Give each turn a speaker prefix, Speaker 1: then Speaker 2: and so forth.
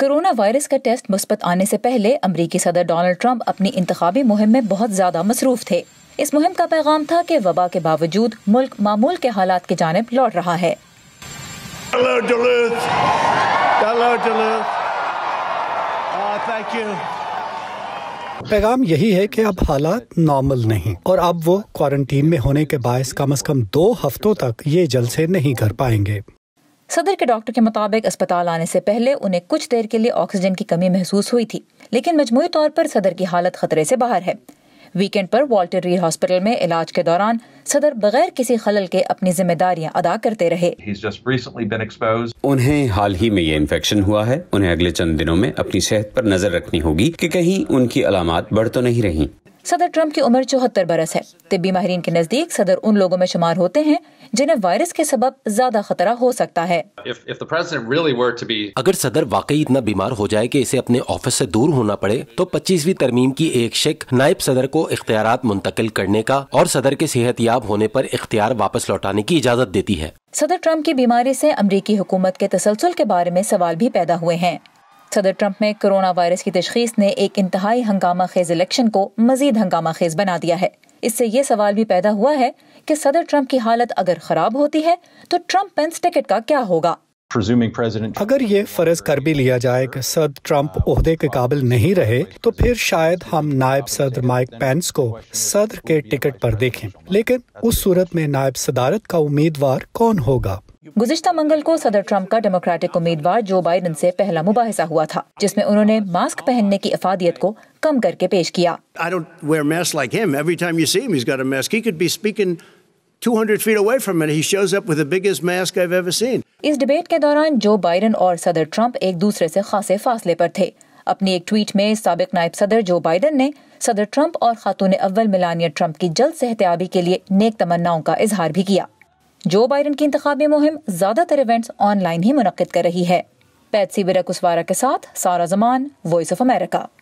Speaker 1: corona virus کا test مثبت آنے سے پہلے امریکی صدر ڈونلڈ ٹرمپ اپنی انتخابی مہم میں بہت زیادہ مصروف تھے اس مہم کا پیغام تھا کہ وبا کے باوجود ملک معمول کے حالات کی جانب لوٹ رہا ہے ah, پیغام
Speaker 2: یہی ہے کہ اب حالات نارمل نہیں اور اب وہ کوارنٹین میں ہونے کے باعث کم از کم دو ہفتوں تک یہ جلسے نہیں کر پائیں گے
Speaker 1: صدر کے ڈاکٹر کے مطابق اسپتال آنے سے پہلے انہیں کچھ دیر کے لیے آکسیجن کی کمی محسوس ہوئی تھی لیکن مجموعی طور پر صدر کی حالت خطرے سے باہر ہے ویکینڈ پر والٹر ہاسپٹل میں علاج کے دوران صدر بغیر کسی خلل کے اپنی ذمہ داریاں ادا کرتے رہے
Speaker 2: انہیں حال ہی میں یہ انفیکشن ہوا ہے انہیں اگلے چند دنوں میں اپنی صحت پر نظر رکھنی ہوگی کہ کہیں ان کی علامات بڑھ تو نہیں رہیں
Speaker 1: صدر ٹرمپ کی عمر چوہتر برس ہے طبی ماہرین کے نزدیک صدر ان لوگوں میں شمار ہوتے ہیں جنہیں وائرس کے سبب زیادہ خطرہ ہو سکتا ہے
Speaker 2: اگر صدر واقعی اتنا بیمار ہو جائے کہ اسے اپنے آفس سے دور ہونا پڑے تو پچیسویں ترمیم کی ایک شک نائب صدر کو اختیارات منتقل کرنے کا اور صدر کے صحت یاب ہونے پر اختیار واپس لوٹانے کی اجازت دیتی ہے
Speaker 1: صدر ٹرمپ کی بیماری سے امریکی حکومت کے تسلسل کے بارے میں سوال بھی پیدا ہوئے ہیں صدر ٹرمپ میں کرونا وائرس کی تشخیص نے ایک انتہائی ہنگامہ خیز الیکشن کو مزید ہنگامہ خیز بنا دیا ہے اس سے یہ سوال بھی پیدا ہوا ہے کہ صدر ٹرمپ کی حالت اگر خراب ہوتی ہے تو ٹرمپ ٹکٹ کا کیا ہوگا
Speaker 2: اگر یہ فرض کر بھی لیا جائے کہ صدر ٹرمپ عہدے کے قابل نہیں رہے تو پھر شاید ہم نائب صدر مائک پینس کو صدر کے ٹکٹ پر دیکھیں لیکن اس صورت میں نائب صدارت کا امیدوار کون ہوگا
Speaker 1: گزشتہ منگل کو صدر ٹرمپ کا ڈیموکریٹک امیدوار جو بائیڈن سے پہلا مباحثہ ہوا تھا جس میں انہوں نے ماسک پہننے کی افادیت کو کم کر کے پیش کیا اس ڈیبیٹ کے دوران جو بائیڈن اور صدر ٹرمپ ایک دوسرے سے خاصے فاصلے پر تھے اپنی ایک ٹویٹ میں سابق نائب صدر جو بائیڈن نے صدر ٹرمپ اور خاتون اول ملانیہ ٹرمپ کی جلد صحتیابی کے لیے نیک تمناؤں کا اظہار بھی کیا جو بائرن کی انتخابی مہم زیادہ تر ایونٹس آن لائن ہی منعقد کر رہی ہے پیتسی برا کے ساتھ سارا زمان وائس آف امریکہ